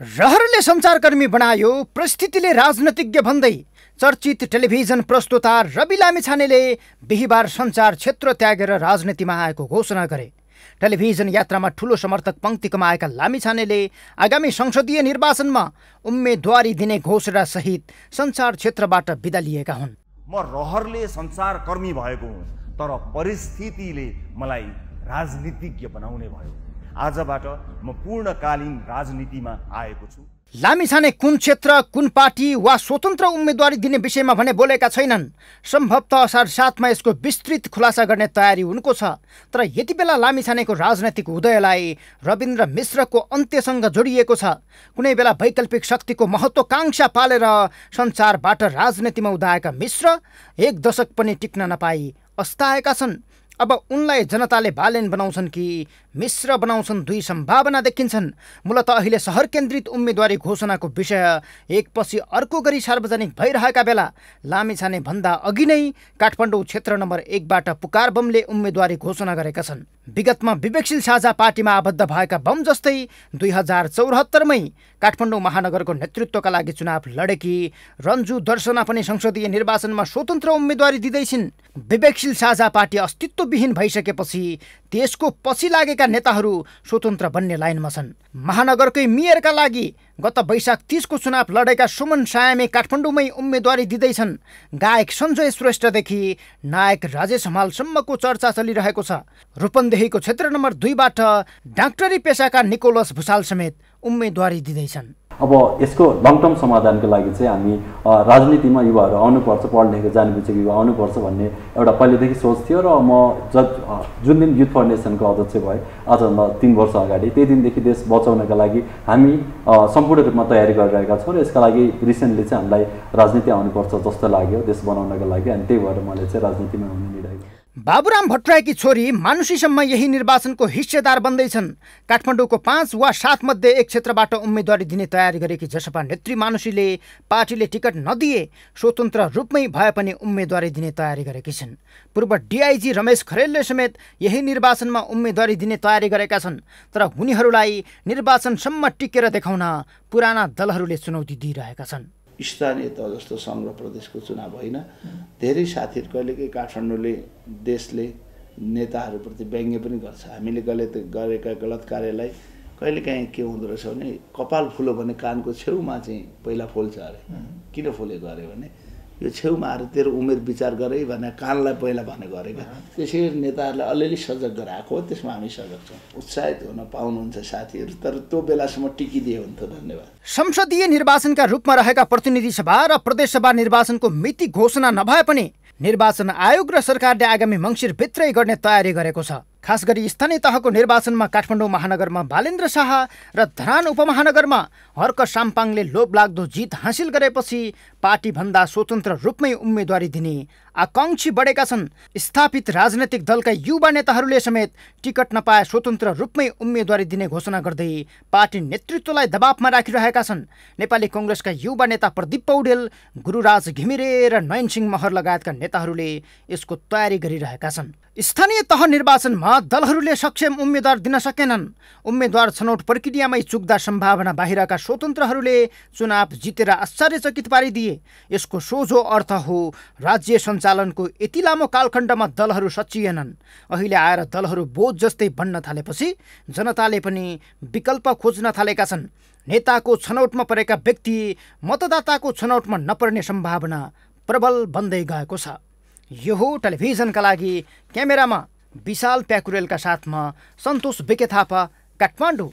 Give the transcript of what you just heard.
रहरले सञ्चारकर्मी बनायो परिस्थितिले राजनीतिज्ञ भन्दै चर्चित टेलिभिजन प्रस्तुता रवि लामिछानेले बिहिबार सञ्चार क्षेत्र त्यागेर राजनीतिमा आएको घोषणा गरे टेलिभिजन यात्रामा ठुलो समर्थक पङ्क्ति कमाएका लामिछानेले आगामी संसदीय निर्वाचनमा उम्मेदवारी दिने घोषणासहित सञ्चार क्षेत्रबाट विदा लिएका हुन् म रहरले सञ्चारकर्मी भएको हुँ तर परिस्थितिले मलाई राजनीतिज्ञ बनाउने भयो आजबाट म पूर्णकालीन राजनीतिमा आएको छु लामिछाने कुन क्षेत्र कुन पार्टी वा स्वतन्त्र उम्मेदवारी दिने विषयमा भने बोलेका छैनन् सम्भवतः असार साथमा यसको विस्तृत खुलासा गर्ने तयारी उनको छ तर यति बेला लामिछानेको राजनैतिक उदयलाई रविन्द्र मिश्रको अन्त्यसँग जोडिएको छ कुनै बेला वैकल्पिक शक्तिको महत्त्वकाङ्क्षा पालेर संसारबाट राजनीतिमा उदाएका मिश्र एक दशक पनि टिक्न नपाई अस्ताएका छन् अब उनलाई जनताले भालेन बनाउँछन् कि मिश्र बनाउँछन् दुई सम्भावना देखिन्छन् मूलत अहिले सहर केन्द्रित उम्मेदवारी घोषणाको विषय एकपछि अर्को गरी सार्वजनिक भइरहेका बेला लामिछाने भन्दा अघि नै काठमाडौँ क्षेत्र नम्बर एकबाट पुकार बमले उम्मेदवारी घोषणा गरेका छन् विगतमा विवेकशील साझा पार्टीमा आबद्ध भएका बम जस्तै दुई हजार चौहत्तरमै काठमाडौँ महानगरको नेतृत्वका लागि चुनाव लडेकी रन्जु दर्शना पनि संसदीय निर्वाचनमा स्वतन्त्र उम्मेदवारी दिँदैछिन् विवेकशील साझा पार्टी अस्तित्व विहीन भइसकेपछि देशको पछि लागेका नेताहरू स्वतन्त्र बन्ने लाइनमा छन् महानगरकै मेयरका लागि गत वैशाख तिसको चुनाव लडेका सुमन सायामे काठमाडौँमै उम्मेदवारी दिँदैछन् गायक सञ्जय श्रेष्ठदेखि नायक राजेश हमालसम्मको चर्चा चलिरहेको छ रूपन्देहीको क्षेत्र नम्बर दुईबाट डाक्टरी पेसाका निकोलस भुसाल समेत उम्मेदवारी दिँदैछन् अब यसको लङ टर्म समाधानको लागि चाहिँ हामी राजनीतिमा युवाहरू आउनुपर्छ पढ जानु बुझेको युवा आउनुपर्छ भन्ने एउटा पहिलेदेखि सोच थियो र म ज जुन दिन युथ फाउन्डेसनको अध्यक्ष भएँ आजभन्दा तिन वर्ष अगाडि त्यही दिनदेखि देश बचाउनका लागि हामी सम्पूर्ण रूपमा तयारी गरिरहेका छौँ र यसका लागि रिसेन्टली चाहिँ हामीलाई राजनीति आउनुपर्छ जस्तो लाग्यो देश बनाउनका लागि अनि त्यही भएर मैले चाहिँ राजनीतिमा हुने निर्णय बाबुराम भट्टराईकी छोरी मानुषीसम्म यही निर्वाचनको हिस्सेदार बन्दैछन् काठमाडौँको पाँच वा सात मध्ये एक क्षेत्रबाट उम्मेदवारी दिने तयारी गरेकी जसपा नेत्री मानुषीले पार्टीले टिकट नदिए स्वतन्त्र रूपमै भए पनि उम्मेदवारी दिने तयारी गरेकी छिन् पूर्व डिआइजी रमेश खरेलले समेत यही निर्वाचनमा उम्मेदवारी दिने तयारी गरेका छन् तर उनीहरूलाई निर्वाचनसम्म टिकेर देखाउन पुराना दलहरूले चुनौती दिइरहेका छन् स्थानीय त जस्तो सङ्घ प्रदेशको चुनाव होइन धेरै साथीहरू कहिलेकाहीँ काठमाडौँले देशले नेताहरूप्रति व्यङ्ग्य पनि गर्छ हामीले गलत गरेका गलत कार्यलाई कहिलेकाहीँ के हुँदो रहेछ भने कपाल फुलो भने कानको छेउमा चाहिँ पहिला फुल्छ अरे किन फुलेको अरे भने यो छेउमा आएर तेरो उमेर विचार गरे भनेर कानलाई पहिला भने गरे क्या त्यसै नेताहरूले अलिअलि सजग गराएको हो त्यसमा हामी सजग छौँ उत्साहित हुन पाउनुहुन्छ साथीहरू तर त्यो बेलासम्म टिकिदियो हुन्थ्यो धन्यवाद संसदीय निर्वाचनका रूपमा रहेका प्रतिनिधि सभा र प्रदेशसभा निर्वाचनको मिति घोषणा नभए पनि निर्वाचन आयोग र सरकारले आगामी मङ्सिरभित्रै गर्ने तयारी गरेको छ खास गरी स्थानीय तहको निर्वाचनमा काठमाडौँ महानगरमा बालेन्द्र शाह र धरान उपमहानगरमा हर्क साम्पाङले लोभलाग्दो जित हासिल गरेपछि पार्टीभन्दा स्वतन्त्र रूपमै उम्मेदवारी दिने आकाङ्क्षी बढेका छन् स्थापित राजनैतिक दलका युवा नेताहरूले समेत टिकट नपाए स्वतन्त्र रूपमै उम्मेदवारी दिने घोषणा गर्दै पार्टी नेतृत्वलाई दबावमा राखिरहेका छन् नेपाली कङ्ग्रेसका युवा नेता प्रदीप पौडेल गुरुराज घिमिरे र नयनसिंह महर लगायतका नेताहरूले यसको तयारी गरिरहेका छन् स्थानीय तह निर्वाचनमा दलहरूले सक्षम उम्मेद्वार दिन सकेनन् उम्मेद्वार छनौट प्रक्रियामै चुक्दा सम्भावना बाहिरका स्वतन्त्रहरूले चुनाव जितेर आश्चर्यचकित पारिदिए यसको सोझो अर्थ हो राज्य सञ्चालनको यति लामो कालखण्डमा दलहरू सचिएनन् अहिले आएर दलहरू बोझ जस्तै बन्न थालेपछि जनताले पनि विकल्प खोज्न थालेका छन् नेताको छनौटमा परेका व्यक्ति मतदाताको छनौटमा नपर्ने सम्भावना प्रबल बन्दै गएको छ यो हो टेलिभिजनका लागि क्यामेरामा विशाल प्याकुरेलका साथमा सन्तोष बेके थापा काठमाडौँ